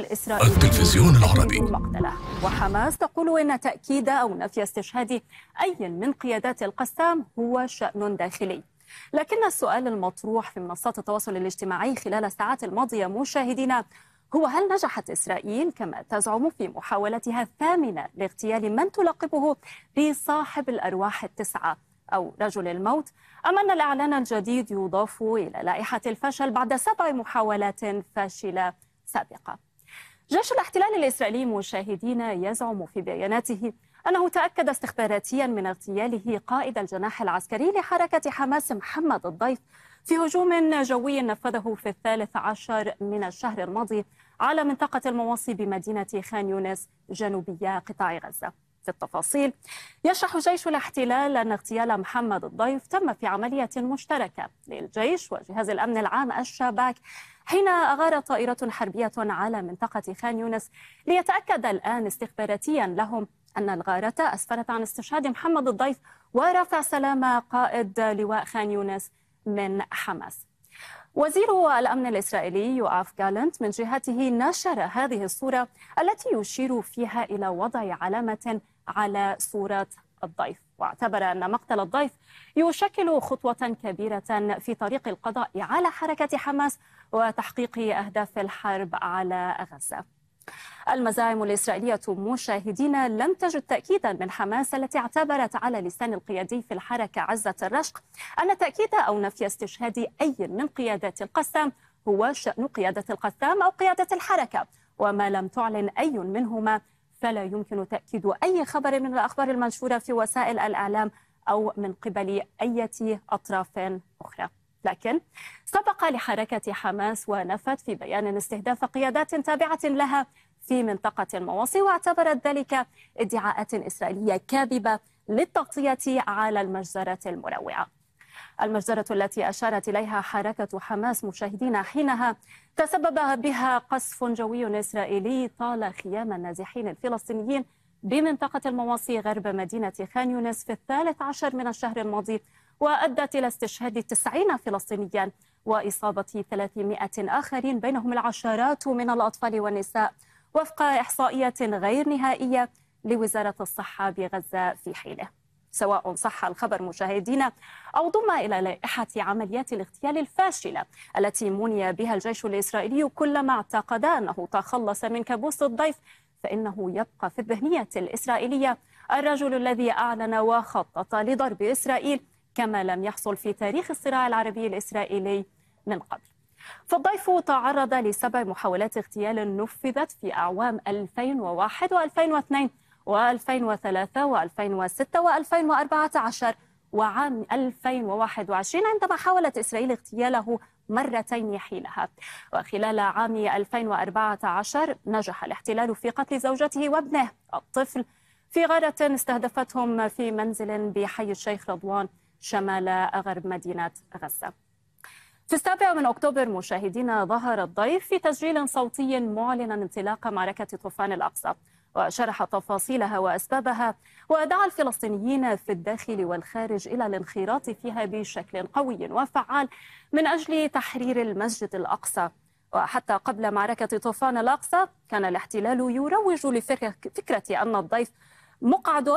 الإسرائيلي التلفزيون العربي وحماس تقول إن تأكيد أو نفي استشهاد أي من قيادات القسام هو شأن داخلي لكن السؤال المطروح في منصات التواصل الاجتماعي خلال الساعات الماضية مشاهدينا هو هل نجحت إسرائيل كما تزعم في محاولتها الثامنة لاغتيال من تلقبه بصاحب الأرواح التسعة أو رجل الموت أم أن الإعلان الجديد يضاف إلى لائحة الفشل بعد سبع محاولات فاشلة سابقة جيش الاحتلال الإسرائيلي مشاهدينا يزعم في بياناته أنه تأكد استخباراتيا من اغتياله قائد الجناح العسكري لحركة حماس محمد الضيف في هجوم جوي نفذه في الثالث عشر من الشهر الماضي على منطقة المواصي بمدينة خان يونس جنوبية قطاع غزة التفاصيل يشرح جيش الاحتلال أن اغتيال محمد الضيف تم في عملية مشتركة للجيش وجهاز الأمن العام الشباك حين أغارت طائرة حربية على منطقة خان يونس ليتأكد الآن استخباراتيا لهم أن الغارة أسفرت عن استشهاد محمد الضيف ورفع سلامة قائد لواء خان يونس من حماس وزير الأمن الإسرائيلي يوآف جالنت من جهته نشر هذه الصورة التي يشير فيها إلى وضع علامة على صورة الضيف واعتبر أن مقتل الضيف يشكل خطوة كبيرة في طريق القضاء على حركة حماس وتحقيق أهداف الحرب على غزة المزاعم الإسرائيلية مشاهدين لم تجد تأكيدا من حماس التي اعتبرت على لسان القيادي في الحركة عزة الرشق أن تأكيد أو نفي استشهاد أي من قيادات القسام هو شأن قيادة القسام أو قيادة الحركة وما لم تعلن أي منهما فلا يمكن تأكيد أي خبر من الأخبار المنشورة في وسائل الإعلام أو من قبل أي أطراف أخرى لكن سبق لحركة حماس ونفت في بيان استهداف قيادات تابعة لها في منطقة المواصي واعتبرت ذلك ادعاءات إسرائيلية كاذبة للتغطية على المجزرة المروعة المجزرة التي أشارت إليها حركة حماس مشاهدين حينها تسبب بها قصف جوي إسرائيلي طال خيام النازحين الفلسطينيين بمنطقة المواصي غرب مدينة خان يونس في الثالث عشر من الشهر الماضي وأدت إلى استشهاد 90 فلسطينيا وإصابة 300 آخرين بينهم العشرات من الأطفال والنساء وفق إحصائية غير نهائية لوزارة الصحة بغزة في حينه سواء صح الخبر مشاهدينا أو ضم إلى لائحة عمليات الاغتيال الفاشلة التي مني بها الجيش الإسرائيلي كلما اعتقد أنه تخلص من كابوس الضيف فإنه يبقى في الذهنية الإسرائيلية الرجل الذي أعلن وخطط لضرب إسرائيل كما لم يحصل في تاريخ الصراع العربي الإسرائيلي من قبل فالضيف تعرض لسبع محاولات اغتيال نفذت في أعوام 2001 و2002 و2003 و2006 و2014 وعام 2021 عندما حاولت إسرائيل اغتياله مرتين حينها وخلال عام 2014 نجح الاحتلال في قتل زوجته وابنه الطفل في غارة استهدفتهم في منزل بحي الشيخ رضوان شمال غرب مدينة غزة في السابع من أكتوبر مشاهدينا ظهر الضيف في تسجيل صوتي معلنا انطلاق معركة طوفان الأقصى وشرح تفاصيلها وأسبابها ودعا الفلسطينيين في الداخل والخارج إلى الانخراط فيها بشكل قوي وفعال من أجل تحرير المسجد الأقصى وحتى قبل معركة طوفان الأقصى كان الاحتلال يروج لفكرة أن الضيف مقعد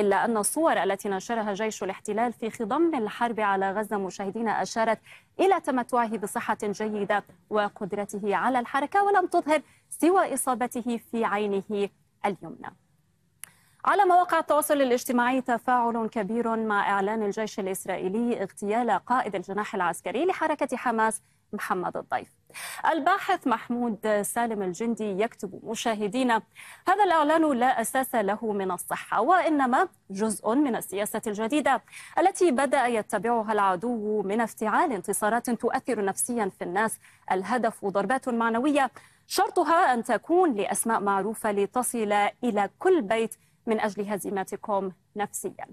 إلا أن الصور التي نشرها جيش الاحتلال في خضم الحرب على غزة مشاهدين أشارت إلى تمتعه بصحة جيدة وقدرته على الحركة ولم تظهر سوى إصابته في عينه اليمنى على مواقع التواصل الاجتماعي تفاعل كبير مع إعلان الجيش الإسرائيلي اغتيال قائد الجناح العسكري لحركة حماس محمد الضيف الباحث محمود سالم الجندي يكتب مشاهدينا هذا الإعلان لا أساس له من الصحة وإنما جزء من السياسة الجديدة التي بدأ يتبعها العدو من افتعال انتصارات تؤثر نفسيا في الناس الهدف ضربات معنوية شرطها أن تكون لأسماء معروفة لتصل إلى كل بيت من أجل هزيمتكم نفسيا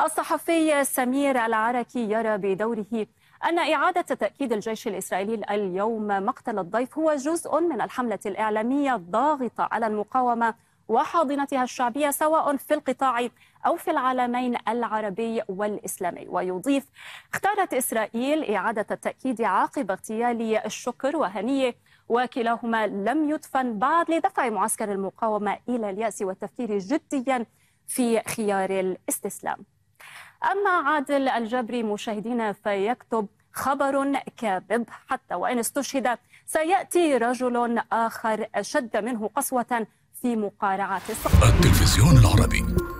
الصحفي سمير العركي يرى بدوره أن إعادة تأكيد الجيش الإسرائيلي اليوم مقتل الضيف هو جزء من الحملة الإعلامية الضاغطة على المقاومة وحاضنتها الشعبية سواء في القطاع أو في العالمين العربي والإسلامي ويضيف اختارت إسرائيل إعادة التأكيد عقب اغتيال الشكر وهنيه وكلاهما لم يدفن بعد لدفع معسكر المقاومة إلى اليأس والتفكير جديا في خيار الاستسلام أما عادل الجبري مشاهدينا فيكتب خبر كاذب حتى وإن استشهد سيأتي رجل آخر أشد منه قسوة في مقارعة الصحراء التلفزيون العربي